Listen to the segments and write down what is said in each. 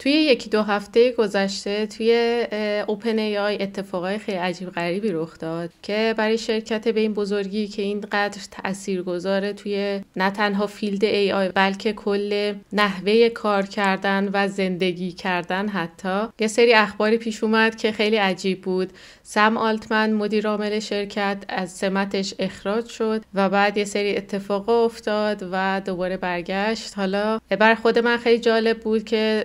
توی یکی دو هفته گذشته توی اوپن ای آی اتفاقای خیلی عجیب غریبی رخ داد که برای شرکت به این بزرگی که اینقدر تأثیر گذاره توی نه تنها فیلد ای آی بلکه کل نحوه کار کردن و زندگی کردن حتی یه سری اخباری پیش اومد که خیلی عجیب بود سم آلتمن مدیر عامل شرکت از سمتش اخراج شد و بعد یه سری اتفاق افتاد و دوباره برگشت حالا بر خود من خیلی جالب بود که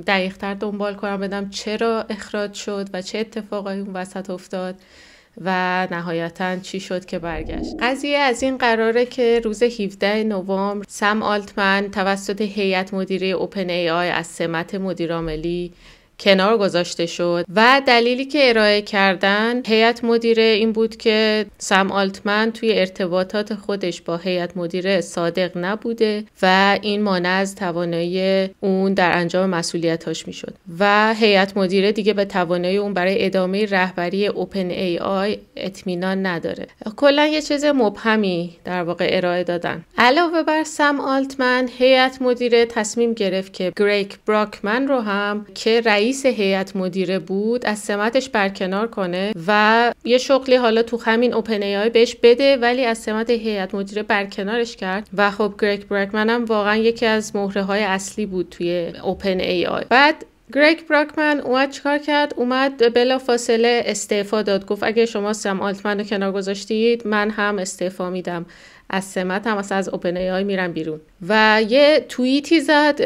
دقیقتر دنبال کنم بدم چرا اخراج شد و چه اتفاقایی اون وسط افتاد و نهایتا چی شد که برگشت قضیه از این قراره که روز 17 نوامبر سم آلتمن توسط هیئت مدیره اوپن ای آی از سمت مدیرعاملی کنار گذاشته شد و دلیلی که ارائه کردن هیئت مدیره این بود که سم آلتمن توی ارتباطات خودش با هیئت مدیره صادق نبوده و این مانع از توانایی اون در انجام مسئولیتاش میشد و هیئت مدیره دیگه به توانایی اون برای ادامه رهبری اوپن ای آی اطمینان نداره کلا یه چیز مبهمی در واقع ارائه دادن علاوه بر سم آلتمن هیئت مدیره تصمیم گرفت که گریک براکمن رو هم که رئیس هیئت مدیره بود از سمتش برکنار کنه و یه شغلی حالا تو همین اوپن ای بهش بده ولی از سمت هیئت مدیره برکنارش کرد و خب گرگ برکمن هم واقعا یکی از مهره های اصلی بود توی اوپن ای آی بعد گرگ براکمن اومد چیکار کرد اومد بلا فاصله استعفا داد گفت اگه شما سم آلتمن رو کنار گذاشتید من هم استعفا میدم از سمت هم از اوپن ای آی میرم بیرون و یه توییتی زد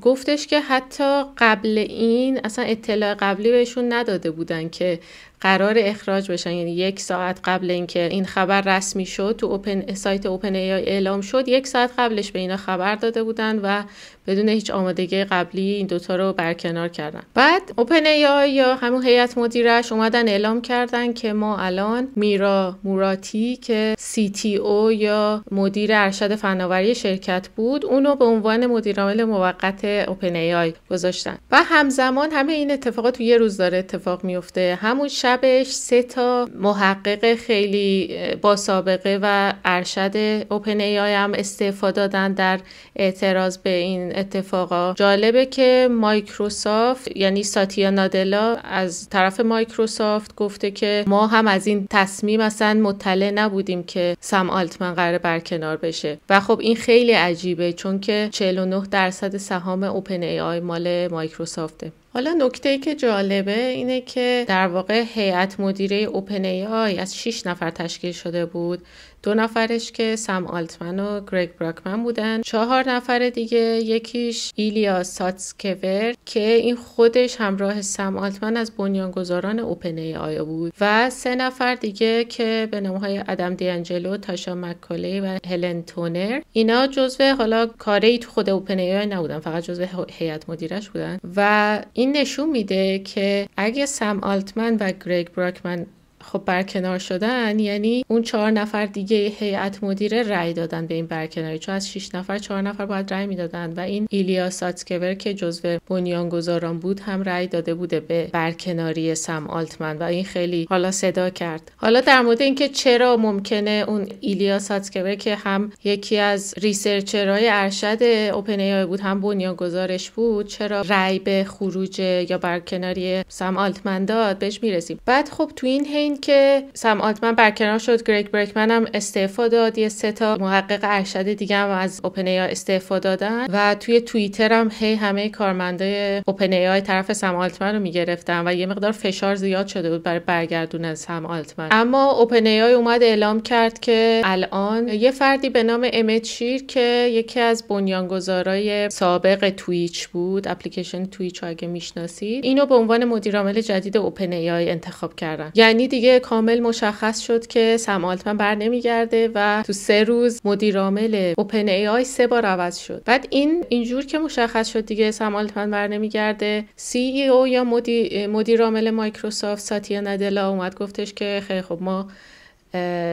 گفتش که حتی قبل این اصلا اطلاع قبلی بهشون نداده بودن که قرار اخراج بشن یعنی یک ساعت قبل اینکه این خبر رسمی شد تو اوپن سایت اوپن ای اعلام شد یک ساعت قبلش به اینا خبر داده بودن و بدون هیچ آمادگی قبلی این دوتا رو برکنار کردن بعد اوپن ای یا همون هیئت مدیرش اومدن اعلام کردن که ما الان میرا موراتی که سی تی او یا مدیر ارشد فناوری شرکت شرکت بود اونو به عنوان مدیرعامل موقت اوپن ای آی گذاشتن و همزمان همه این اتفاقات تو یه روز داره اتفاق میفته همون شبش سه تا محقق خیلی با سابقه و ارشد اوپن ای آی هم استعفا دادن در اعتراض به این اتفاقا جالبه که مایکروسافت یعنی ساتیا نادلا از طرف مایکروسافت گفته که ما هم از این تصمیم اصلا مطلع نبودیم که سم آلتمن قرار برکنار بشه و خب این خیلی عجیبه چون که 49 درصد سهام اوپن ای آی مال مایکروسافته حالا نکته که جالبه اینه که در واقع هیئت مدیره اوپن ای آی از 6 نفر تشکیل شده بود دو نفرش که سم آلتمن و گرگ براکمن بودن چهار نفر دیگه یکیش ایلیا ساتسکور که این خودش همراه سم آلتمن از بنیانگذاران اوپن ای آی بود و سه نفر دیگه که به نامهای ادم دیانجلو، تاشا مکالی و هلن تونر اینا جزو حالا کاری تو خود اوپن ای آی نبودن فقط جزو هیئت مدیرش بودن و این نشون میده که اگه سم آلتمن و گریگ براکمن خب برکنار شدن یعنی اون چهار نفر دیگه هیئت مدیره رأی دادن به این برکناری چون از 6 نفر چهار نفر باید رأی میدادن و این ایلیا ساتسکور که جزو بنیانگذاران بود هم رأی داده بوده به برکناری سم آلتمن و این خیلی حالا صدا کرد حالا در مورد اینکه چرا ممکنه اون ایلیا ساتسکور که هم یکی از ریسرچرهای ارشد اوپن بود هم بنیانگذارش بود چرا رأی به خروج یا برکناری سم آلتمن داد بهش میرسیم بعد خب تو این حین که سم آلتمن برکنار شد گریگ برکمن هم استعفا داد یه سه تا محقق ارشد دیگه هم از اوپن ای استعفا دادن و توی توییتر هم هی همه کارمندای اوپن ای طرف سم آلتمن رو میگرفتن و یه مقدار فشار زیاد شده بود برای برگردوندن سم آلتمن اما اوپن ای اومد اعلام کرد که الان یه فردی به نام امت شیر که یکی از بنیانگذارای سابق تویچ بود اپلیکیشن تویچ اگه میشناسید اینو به عنوان مدیرعامل جدید اوپن انتخاب کردن یعنی دیگه کامل مشخص شد که سم آلتمن بر نمیگرده و تو سه روز مدیر عامل اوپن ای آی سه بار عوض شد بعد این اینجور که مشخص شد دیگه سم آلتمن بر نمیگرده سی ای او یا مدیر, مدیر مایکروسافت ساتیا ندلا اومد گفتش که خیلی خب ما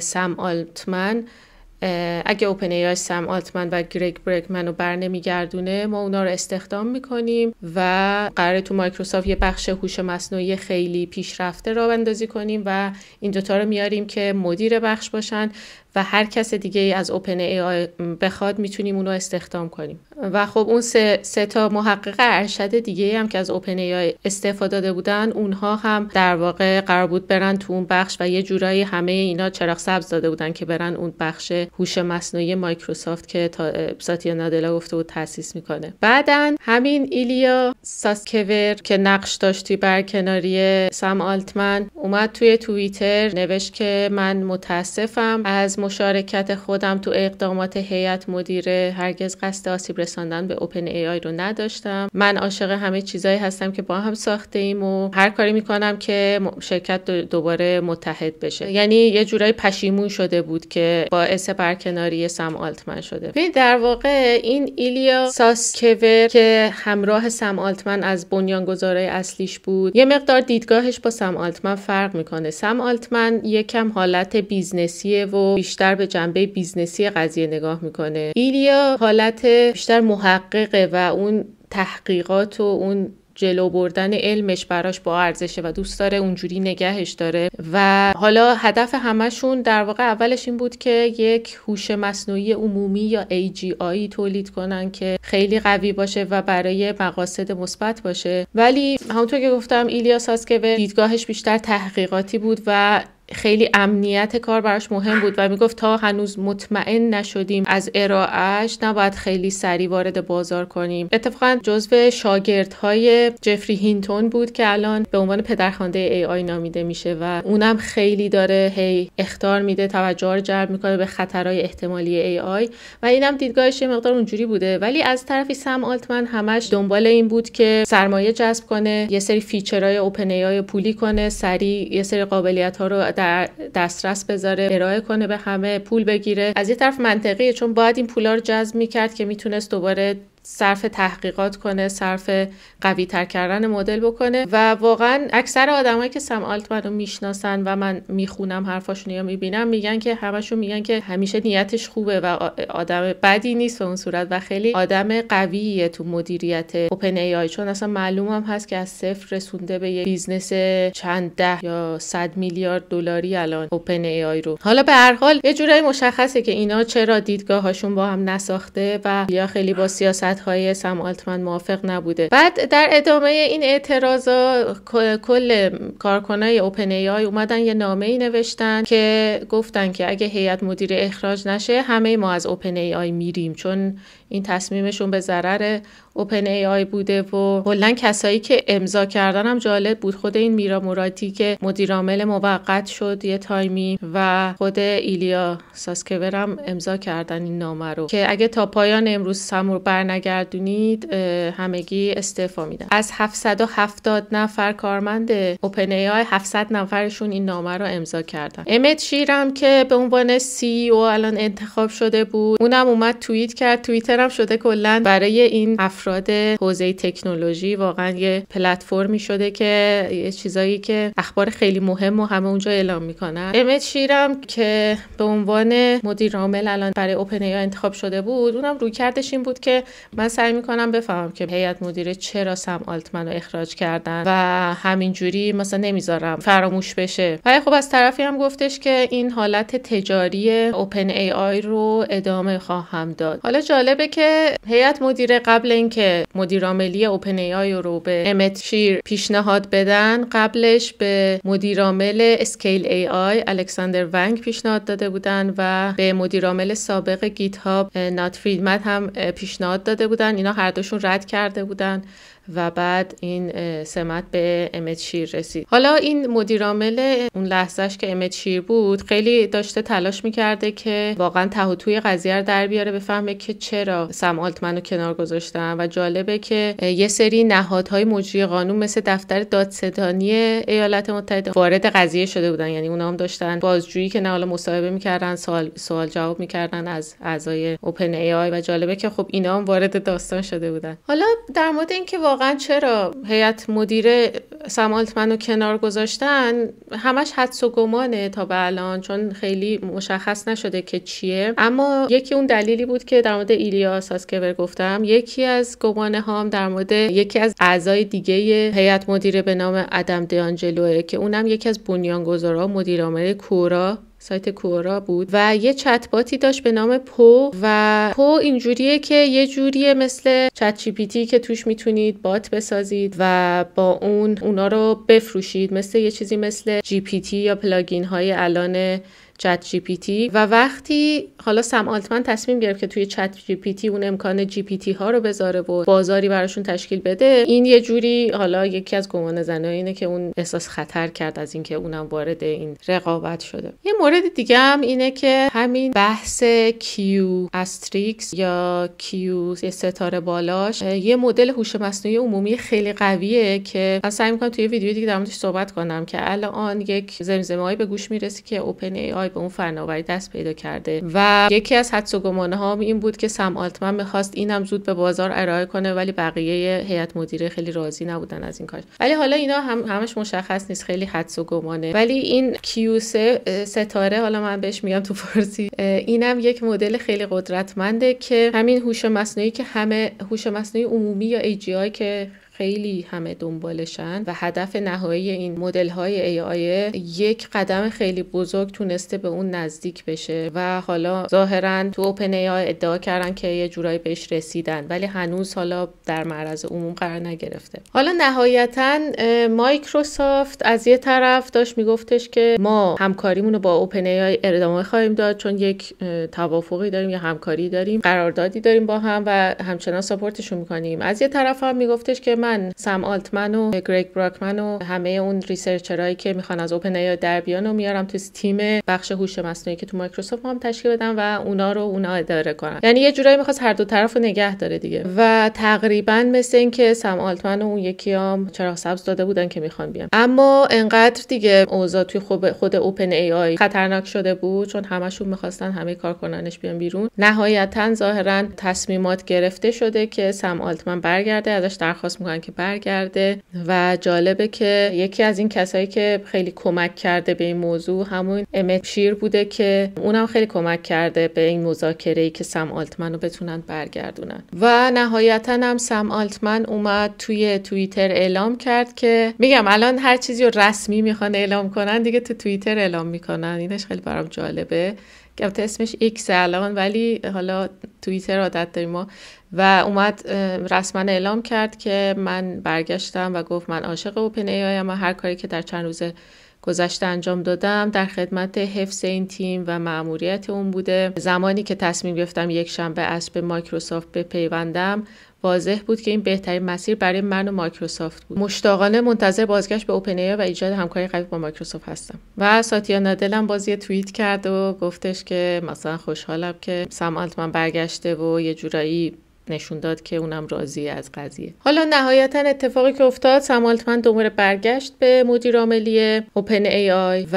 سم آلتمن اگه اوپن آی سم آلتمن و گریگ برگمن رو بر نمیگردونه ما اونا رو استخدام میکنیم و قرار تو مایکروسافت یه بخش هوش مصنوعی خیلی پیشرفته را بندازی کنیم و این دوتا رو میاریم که مدیر بخش باشن و هر کس دیگه ای از اوپن ای آی بخواد میتونیم اونو استخدام کنیم و خب اون سه, تا محقق ارشد دیگه هم که از اوپن ای آی استفاده داده بودن اونها هم در واقع قرار بود برن تو اون بخش و یه جورایی همه اینا چراغ سبز داده بودن که برن اون بخش هوش مصنوعی مایکروسافت که تا ساتیا نادلا گفته بود تاسیس میکنه بعدا همین ایلیا ساسکور که نقش داشتی بر برکناری سم آلتمن اومد توی توییتر نوشت که من متاسفم از مشارکت خودم تو اقدامات هیئت مدیره هرگز قصد آسیب رساندن به اوپن ای آی رو نداشتم من عاشق همه چیزایی هستم که با هم ساخته ایم و هر کاری میکنم که شرکت دوباره متحد بشه یعنی یه جورایی پشیمون شده بود که باعث برکناری سم آلتمن شده در واقع این ایلیا ساسکور که همراه سم آلتمن از بنیانگذارای اصلیش بود یه مقدار دیدگاهش با سم آلتمن فرق میکنه سم آلتمن یکم حالت بیزنسیه و بیشتر به جنبه بیزنسی قضیه نگاه میکنه ایلیا حالت بیشتر محققه و اون تحقیقات و اون جلو بردن علمش براش با ارزشه و دوست داره اونجوری نگهش داره و حالا هدف همشون در واقع اولش این بود که یک هوش مصنوعی عمومی یا AGI تولید کنن که خیلی قوی باشه و برای مقاصد مثبت باشه ولی همونطور که گفتم ایلیا به دیدگاهش بیشتر تحقیقاتی بود و خیلی امنیت کار براش مهم بود و میگفت تا هنوز مطمئن نشدیم از ارائهش نباید خیلی سریع وارد بازار کنیم اتفاقا جزو های جفری هینتون بود که الان به عنوان پدرخوانده ای آی نامیده میشه و اونم خیلی داره هی اختار میده توجه رو جلب میکنه به خطرهای احتمالی ای آی و اینم دیدگاهش یه مقدار اونجوری بوده ولی از طرفی سم آلتمن همش دنبال این بود که سرمایه جذب کنه یه سری فیچرهای اوپن ای آی پولی کنه سری یه سری قابلیت ها رو در دسترس بذاره ارائه کنه به همه پول بگیره از یه طرف منطقیه چون باید این پولا رو جذب میکرد که میتونست دوباره صرف تحقیقات کنه صرف قوی تر کردن مدل بکنه و واقعا اکثر آدمایی که سم آلتمن رو میشناسن و من میخونم حرفاشون یا میبینم میگن که همشون میگن که همیشه نیتش خوبه و آدم بدی نیست به اون صورت و خیلی آدم قویه تو مدیریت اوپن ای آی چون اصلا معلوم هم هست که از صفر رسونده به یه بیزنس چند ده یا صد میلیارد دلاری الان اوپن ای آی رو حالا به هر حال یه جورایی مشخصه که اینا چرا دیدگاهاشون با هم نساخته و یا خیلی با سیاست های سم آلتمن موافق نبوده بعد در ادامه این اعتراضا کل کارکنای اوپن ای آی اومدن یه نامه ای نوشتن که گفتن که اگه هیئت مدیر اخراج نشه همه ما از اوپن ای آی میریم چون این تصمیمشون به ضرر اوپن ای آی بوده و کلا کسایی که امضا کردن هم جالب بود خود این میرا موراتی که مدیرعامل موقت شد یه تایمی و خود ایلیا ساسکورم امضا کردن این نامه رو که اگه تا پایان امروز سمور برنگ برگردونید همگی استعفا میدن از 770 نفر کارمند اوپن ای 700 نفرشون این نامه رو امضا کردن امت شیرم که به عنوان سی او e الان انتخاب شده بود اونم اومد توییت کرد توییتر هم شده کلا برای این افراد حوزه تکنولوژی واقعا یه پلتفرمی شده که یه چیزایی که اخبار خیلی مهم و همه اونجا اعلام میکنن امت شیرم که به عنوان مدیر عامل الان برای اوپن ای انتخاب شده بود اونم روی این بود که من سعی میکنم بفهمم که هیئت مدیره چرا سم آلتمن رو اخراج کردن و همینجوری مثلا نمیذارم فراموش بشه ولی خب از طرفی هم گفتش که این حالت تجاری اوپن ای آی رو ادامه خواهم داد حالا جالبه که هیئت مدیره قبل اینکه مدیر عاملی اوپن ای آی رو به امت شیر پیشنهاد بدن قبلش به مدیر عامل اسکیل ای آی الکساندر ونگ پیشنهاد داده بودن و به مدیرعامل سابق گیت هاب نات هم پیشنهاد بودن اینا هر دوشون رد کرده بودن و بعد این سمت به امت رسید حالا این مدیرعامل اون لحظهش که امت بود خیلی داشته تلاش میکرده که واقعا ته توی قضیه رو در بیاره بفهمه که چرا سم آلتمن رو کنار گذاشتن و جالبه که یه سری نهادهای مجری قانون مثل دفتر دادستانی ایالت متحده وارد قضیه شده بودن یعنی اونا هم داشتن بازجویی که نه حالا مصاحبه میکردن سوال سوال جواب میکردن از اعضای اوپن ای آی و جالبه که خب اینا هم وارد داستان شده بودن حالا در مورد اینکه واقعا چرا هیئت مدیره سمالت منو کنار گذاشتن همش حدس و گمانه تا به الان چون خیلی مشخص نشده که چیه اما یکی اون دلیلی بود که در مورد ایلیاس ساسکور گفتم یکی از گمانه هام در مورد یکی از اعضای دیگه هیئت مدیره به نام ادم دیانجلوه که اونم یکی از بنیانگذارا مدیر عامل کورا سایت کورا بود و یه چتباتی داشت به نام پو و پو اینجوریه که یه جوریه مثل چت جی که توش میتونید بات بسازید و با اون اونا رو بفروشید مثل یه چیزی مثل جی پی تی یا پلاگین های الان چت جی پی تی و وقتی حالا سم آلتمن تصمیم گرفت که توی چت جی پی تی اون امکان جی پی تی ها رو بذاره و بازاری براشون تشکیل بده این یه جوری حالا یکی از گمان زنای اینه که اون احساس خطر کرد از اینکه اونم وارد این رقابت شده یه مورد دیگه هم اینه که همین بحث کیو استریکس یا کیو ستاره بالاش یه مدل هوش مصنوعی عمومی خیلی قویه که سعی میکنم توی ویدیو دیگه در صحبت کنم که الان یک زمزمه‌ای به گوش میرسه که اوپن به اون فناوری دست پیدا کرده و یکی از حدس و گمانه ها این بود که سم آلتمن میخواست اینم زود به بازار ارائه کنه ولی بقیه هیئت مدیره خیلی راضی نبودن از این کار ولی حالا اینا هم همش مشخص نیست خیلی حدس و گمانه ولی این کیوسه ستاره حالا من بهش میگم تو فارسی اینم یک مدل خیلی قدرتمنده که همین هوش مصنوعی که همه هوش مصنوعی عمومی یا AGI که خیلی همه دنبالشن و هدف نهایی این مدل های AI یک قدم خیلی بزرگ تونسته به اون نزدیک بشه و حالا ظاهرا تو اوپن آی ادعا کردن که یه جورایی بهش رسیدن ولی هنوز حالا در معرض عموم قرار نگرفته حالا نهایتا مایکروسافت از یه طرف داشت میگفتش که ما همکاریمون رو با اوپن AI ادامه خواهیم داد چون یک توافقی داریم یا همکاری داریم قراردادی داریم با هم و همچنان ساپورتشون میکنیم از یه طرف هم میگفتش که من سم آلتمن و گریگ براکمن و همه اون ریسرچرایی که میخوان از اوپن ای در بیان و میارم تو تیم بخش هوش مصنوعی که تو مایکروسافت هم تشکیل بدم و اونا رو اونا اداره کنم یعنی یه جورایی میخواست هر دو طرف رو نگه داره دیگه و تقریبا مثل اینکه سم آلتمن و اون یکی هم چراغ سبز داده بودن که میخوان بیان اما انقدر دیگه اوضاع توی خود اوپن ای آی خطرناک شده بود چون همشون میخواستن همه کارکنانش بیان بیرون نهایتا ظاهرا تصمیمات گرفته شده که سم آلتمن برگرده ازش درخواست که برگرده و جالبه که یکی از این کسایی که خیلی کمک کرده به این موضوع همون امت شیر بوده که اونم خیلی کمک کرده به این مذاکره ای که سم آلتمن رو بتونن برگردونن و نهایتا هم سم آلتمن اومد توی توییتر اعلام کرد که میگم الان هر چیزی رو رسمی میخوان اعلام کنن دیگه تو توییتر اعلام میکنن اینش خیلی برام جالبه که اسمش ایکس الان ولی حالا توییتر عادت داریم ما و اومد رسما اعلام کرد که من برگشتم و گفت من عاشق اوپن ای آیم و هر کاری که در چند روز گذشته انجام دادم در خدمت حفظ این تیم و معموریت اون بوده زمانی که تصمیم گرفتم یک شنبه از به مایکروسافت بپیوندم واضح بود که این بهترین مسیر برای من و مایکروسافت بود مشتاقانه منتظر بازگشت به اوپن و ایجاد همکاری قوی با مایکروسافت هستم و ساتیا نادلم باز یه توییت کرد و گفتش که مثلا خوشحالم که سم من برگشته و یه جورایی نشون داد که اونم راضی از قضیه حالا نهایتا اتفاقی که افتاد سم دوباره برگشت به مدیر عاملی اوپن ای آی و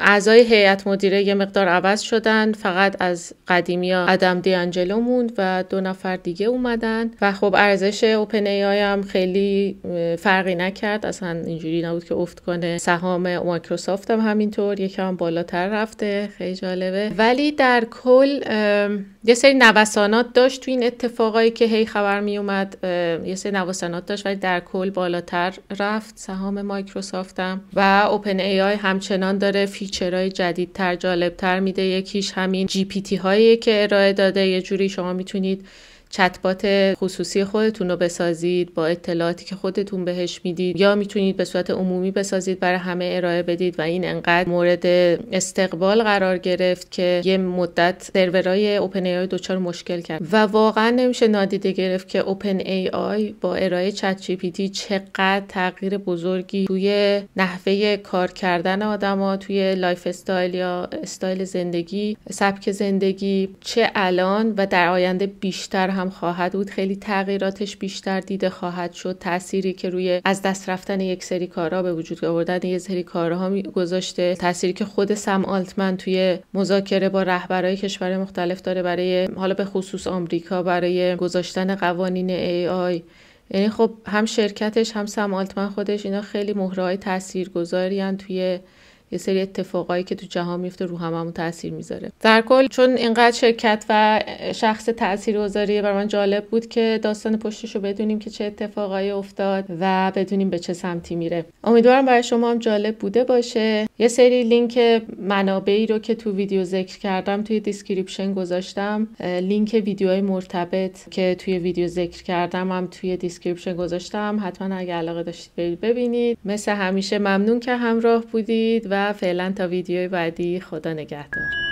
اعضای هیئت مدیره یه مقدار عوض شدن فقط از قدیمی ها ادم دی انجلو موند و دو نفر دیگه اومدن و خب ارزش اوپن ای آی هم خیلی فرقی نکرد اصلا اینجوری نبود که افت کنه سهام مایکروسافت هم همینطور یکم هم بالاتر رفته خیلی جالبه ولی در کل یه سری نوسانات داشت تو این اتفاقا هایی که هی خبر می اومد یه سری نوسانات داشت ولی در کل بالاتر رفت سهام مایکروسافتم و اوپن ای آی همچنان داره فیچرهای جدیدتر جالبتر میده یکیش همین جی پی تی هایی که ارائه داده یه جوری شما میتونید چتبات خصوصی خودتون رو بسازید با اطلاعاتی که خودتون بهش میدید یا میتونید به صورت عمومی بسازید برای همه ارائه بدید و این انقدر مورد استقبال قرار گرفت که یه مدت سرورهای اوپن ای آی دچار مشکل کرد و واقعا نمیشه نادیده گرفت که اوپن ای آی با ارائه چت جی پی تی چقدر تغییر بزرگی توی نحوه کار کردن آدما توی لایف استایل یا استایل زندگی سبک زندگی چه الان و در آینده بیشتر هم هم خواهد بود خیلی تغییراتش بیشتر دیده خواهد شد تأثیری که روی از دست رفتن یک سری کارها به وجود آوردن یک سری کارها گذاشته تأثیری که خود سم آلتمن توی مذاکره با رهبرای کشور مختلف داره برای حالا به خصوص آمریکا برای گذاشتن قوانین AI یعنی خب هم شرکتش هم سم آلتمن خودش اینا خیلی مهره های تاثیرگذاری توی یه سری اتفاقایی که تو جهان میفته رو هممون تاثیر میذاره در کل چون اینقدر شرکت و شخص تاثیرگذاری بر من جالب بود که داستان پشتش رو بدونیم که چه اتفاقایی افتاد و بدونیم به چه سمتی میره امیدوارم برای شما هم جالب بوده باشه یه سری لینک منابعی رو که تو ویدیو ذکر کردم توی دیسکریپشن گذاشتم لینک ویدیوهای مرتبط که توی ویدیو ذکر کردم هم توی دیسکریپشن گذاشتم حتما اگه علاقه داشتید ببینید مثل همیشه ممنون که همراه بودید و فعلا تا ویدیوی بعدی خدا نگهدار